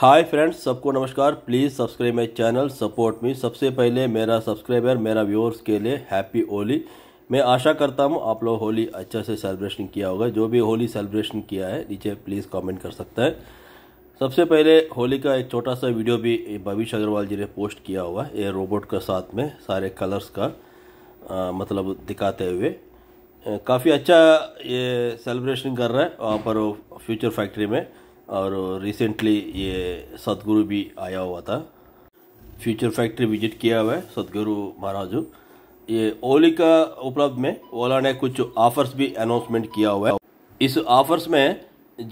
हाय friends सबको नमस्कार please subscribe my channel support me सबसे पहले मेरा सब्सक्राइबर मेरा व्यूअर्स के लिए हैप्पी होली मैं आशा करता हूँ आप लोग होली अच्छा से सेलिब्रेशन किया होगा जो भी होली सेलिब्रेशन किया है नीचे प्लीज़ कमेंट कर सकता है सबसे पहले होली का एक छोटा सा वीडियो भी भविष्य अग्रवाल जी ने पोस्ट किया हुआ ये रोबोट का साथ में सारे कलर्स का आ, मतलब दिखाते हुए काफ़ी अच्छा ये सेलिब्रेशन कर रहा है वहाँ पर फ्यूचर फैक्ट्री में और रिसेंटली ये सतगुरु भी आया हुआ था फ्यूचर फैक्ट्री विजिट किया हुआ है सतगुरु महाराजू ये ओली का उपलब्ध में ओला ने कुछ ऑफर्स भी अनाउंसमेंट किया हुआ है इस ऑफर्स में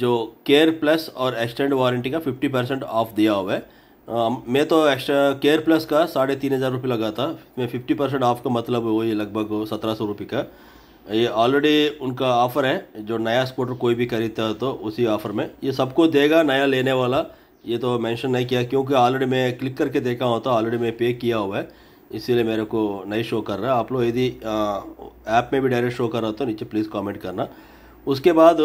जो केयर प्लस और एक्सटेंड वारंटी का 50 परसेंट ऑफ दिया हुआ है मैं तो एक्स्ट्रा केयर प्लस का साढ़े तीन हज़ार रुपये लगा था मैं फिफ्टी परसेंट ऑफ का मतलब वही लगभग सत्रह सौ रुपये का ये ऑलरेडी उनका ऑफर है जो नया स्कूटर कोई भी खरीदता है तो उसी ऑफर में ये सबको देगा नया लेने वाला ये तो मेंशन नहीं किया क्योंकि ऑलरेडी मैं क्लिक करके देखा होता ऑलरेडी मैं पे किया हुआ है इसीलिए मेरे को नहीं शो कर रहा आप लोग यदि ऐप में भी डायरेक्ट शो कर रहा हो तो नीचे प्लीज़ कॉमेंट करना उसके बाद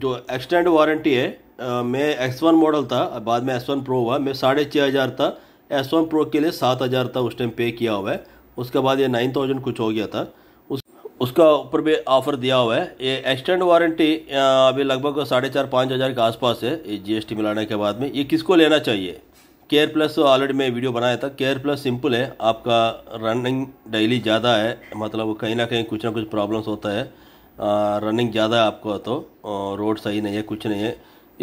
जो एक्सटेंड वारंटी है आ, मैं एक्स वन मॉडल था बाद में एस वन प्रो हुआ मैं साढ़े छः हज़ार था एस वन प्रो के लिए सात हज़ार था उस टाइम पे किया हुआ है उसके बाद ये नाइन थाउजेंड कुछ हो गया था उसका ऊपर भी ऑफर दिया हुआ है ये एक्सटेंड वारंटी अभी लगभग साढ़े चार पाँच हज़ार के आसपास है ये जीएसटी मिलाने के बाद में ये किसको लेना चाहिए केयर प्लस ऑलरेडी मैं वीडियो बनाया था केयर प्लस सिंपल है आपका रनिंग डेली ज़्यादा है मतलब कहीं ना कहीं कुछ ना कुछ प्रॉब्लम्स होता है रनिंग ज़्यादा है आपको तो रोड सही नहीं है कुछ नहीं है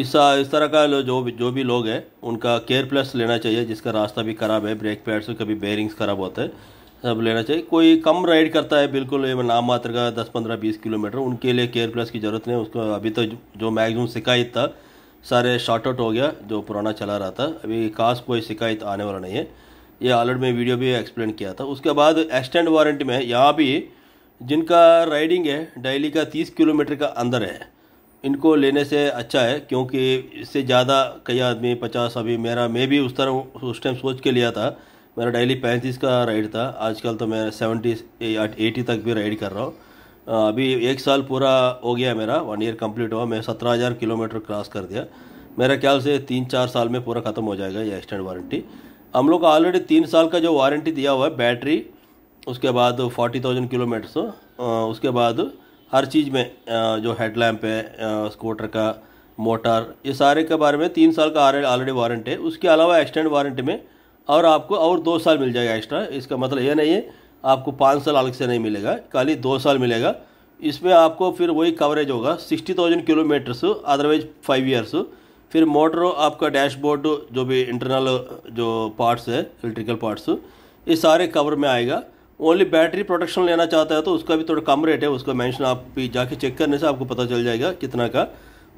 इस इस तरह का जो भी जो भी लोग हैं उनका केयर प्लस लेना चाहिए जिसका रास्ता भी ख़राब है ब्रेक पैड्स कभी बेयरिंग्स ख़राब होता है सब लेना चाहिए कोई कम राइड करता है बिल्कुल नाम मात्र का दस पंद्रह बीस किलोमीटर उनके लिए केयर प्लस की ज़रूरत नहीं उसको अभी तो जो मैक्सिमम शिकायत था सारे शॉर्ट आउट हो गया जो पुराना चला रहा था अभी खास कोई शिकायत आने वाला नहीं है ये ऑलरेडी मैं वीडियो भी एक्सप्लेन किया था उसके बाद एक्सटेंड वारंटी में यहाँ भी जिनका राइडिंग है डेली का तीस किलोमीटर का अंदर है इनको लेने से अच्छा है क्योंकि इससे ज़्यादा कई आदमी पचास अभी मेरा मैं भी उस तरह उस टाइम सोच के लिया था मेरा डेली पैंतीस का राइड था आजकल तो मैं सेवेंटी एटी तक भी राइड कर रहा हूँ अभी एक साल पूरा हो गया मेरा वन ईयर कंप्लीट हुआ मैं सत्रह हज़ार किलोमीटर क्रॉस कर दिया मेरा ख्याल से तीन चार साल में पूरा ख़त्म हो जाएगा ये एक्सटेंड वारंटी हम लोग का ऑलरेडी तीन साल का जो वारंटी दिया हुआ है बैटरी उसके बाद फोर्टी थाउजेंड किलोमीटर्स उसके बाद हर चीज़ में जो हेडलैम्प है स्कूटर का मोटर ये सारे के बारे में तीन साल का ऑलरेडी वारंटी है उसके अलावा एक्सटेंड वारंटी में और आपको और दो साल मिल जाएगा एक्स्ट्रा इसका मतलब यह नहीं है आपको पाँच साल अलग से नहीं मिलेगा खाली दो साल मिलेगा इसमें आपको फिर वही कवरेज होगा sixty thousand kilometres otherwise five years फिर मोटर आपका डैशबोर्ड जो भी इंटरनल जो पार्ट्स है इलेक्ट्रिकल पार्ट्स ये सारे कवर में आएगा ओनली बैटरी प्रोटेक्शन लेना चाहता है तो उसका भी थोड़ा कम रेट है उसका मैंशन आप भी जाके चेक करने से आपको पता चल जाएगा कितना का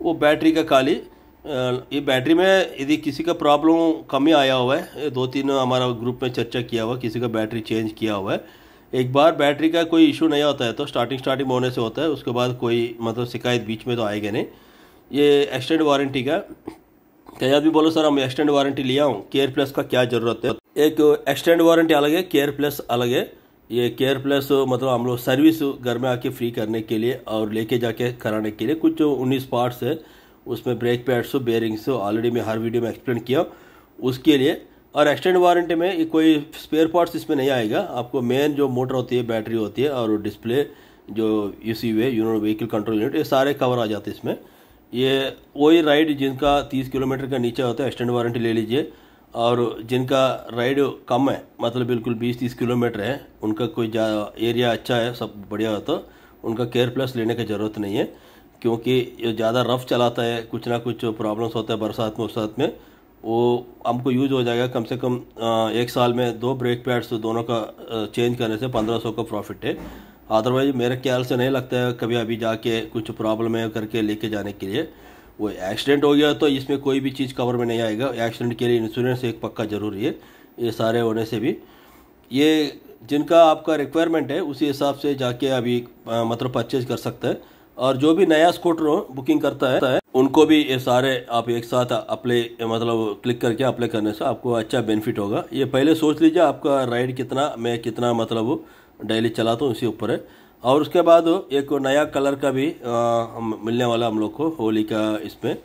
वो बैटरी का खाली ये बैटरी में यदि किसी का प्रॉब्लम कमी आया हुआ है दो तीन हमारा ग्रुप में चर्चा किया हुआ किसी का बैटरी चेंज किया हुआ है एक बार बैटरी का कोई इशू नहीं होता है तो स्टार्टिंग स्टार्टिंग होने से होता है उसके बाद कोई मतलब शिकायत बीच में तो आएगा नहीं ये एक्सटेंड वारंटी का कई आदमी बोलो सर हम एक्सटेंड वारंटी लिया हूँ केयर प्लस का क्या ज़रूरत है एक एक्सटेंड वारंटी अलग है केयर प्लस अलग है ये केयर प्लस मतलब हम लोग सर्विस घर में आके फ्री करने के लिए और लेके जाके कराने के लिए कुछ उन्नीस पार्ट्स है उसमें ब्रेक पैड्स हो बेयरिंग्स हो ऑलरेडी मैं हर वीडियो में एक्सप्लेन किया उसके लिए और एक्सटेंड वारंटी में कोई स्पेयर पार्ट्स इसमें नहीं आएगा आपको मेन जो मोटर होती है बैटरी होती है और डिस्प्ले जो यू सी वे यूनिट व्हीकल कंट्रोल यूनिट ये सारे कवर आ जाते हैं इसमें ये वही राइड जिनका तीस किलोमीटर का नीचे होता है एक्सटेंड वारंटी ले लीजिए और जिनका राइड कम है मतलब बिल्कुल बीस तीस किलोमीटर है उनका कोई एरिया अच्छा है सब बढ़िया होता उनका केयर प्लस लेने की ज़रूरत नहीं है क्योंकि ज़्यादा रफ चलाता है कुछ ना कुछ प्रॉब्लम्स होता है बरसात में वरसात में वो हमको यूज़ हो जाएगा कम से कम एक साल में दो ब्रेक पैड्स दोनों का चेंज करने से पंद्रह सौ का प्रॉफिट है अदरवाइज मेरे ख्याल से नहीं लगता है कभी अभी जाके कुछ प्रॉब्लम है करके लेके जाने के लिए वो एक्सीडेंट हो गया तो इसमें कोई भी चीज़ कवर में नहीं आएगा एक्सीडेंट के लिए इंश्योरेंस एक पक्का ज़रूरी है ये सारे होने से भी ये जिनका आपका रिक्वायरमेंट है उसी हिसाब से जाके अभी मतलब परचेज कर सकते हैं और जो भी नया स्कूटर बुकिंग करता है उनको भी ये सारे आप एक साथ अप्लाई मतलब क्लिक करके अप्लाई करने से आपको अच्छा बेनिफिट होगा ये पहले सोच लीजिए आपका राइड कितना मैं कितना मतलब डेली चलाता हूँ इसी ऊपर है और उसके बाद एक नया कलर का भी आ, मिलने वाला हम लोग को होली का इसमें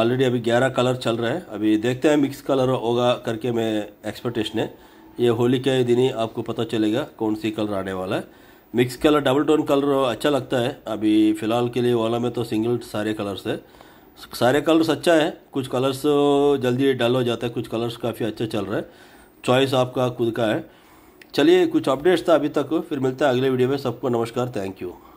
ऑलरेडी अभी ग्यारह कलर चल रहा है अभी देखते हैं मिक्स कलर होगा करके मैं एक्सपेक्टेशन है ये होली के दिन ही आपको पता चलेगा कौन सी कलर आने वाला है mix colour double tone colour अच्छा लगता है अभी फ़िलहाल के लिए वाला में तो सिंगल सारे कलर्स है सारे कलर्स अच्छा है कुछ कलर्स जल्दी डल हो जाता है कुछ कलर्स काफ़ी अच्छा चल रहा है चॉइस आपका खुद का है चलिए कुछ अपडेट्स था अभी तक फिर मिलता है अगले वीडियो में सबको नमस्कार थैंक यू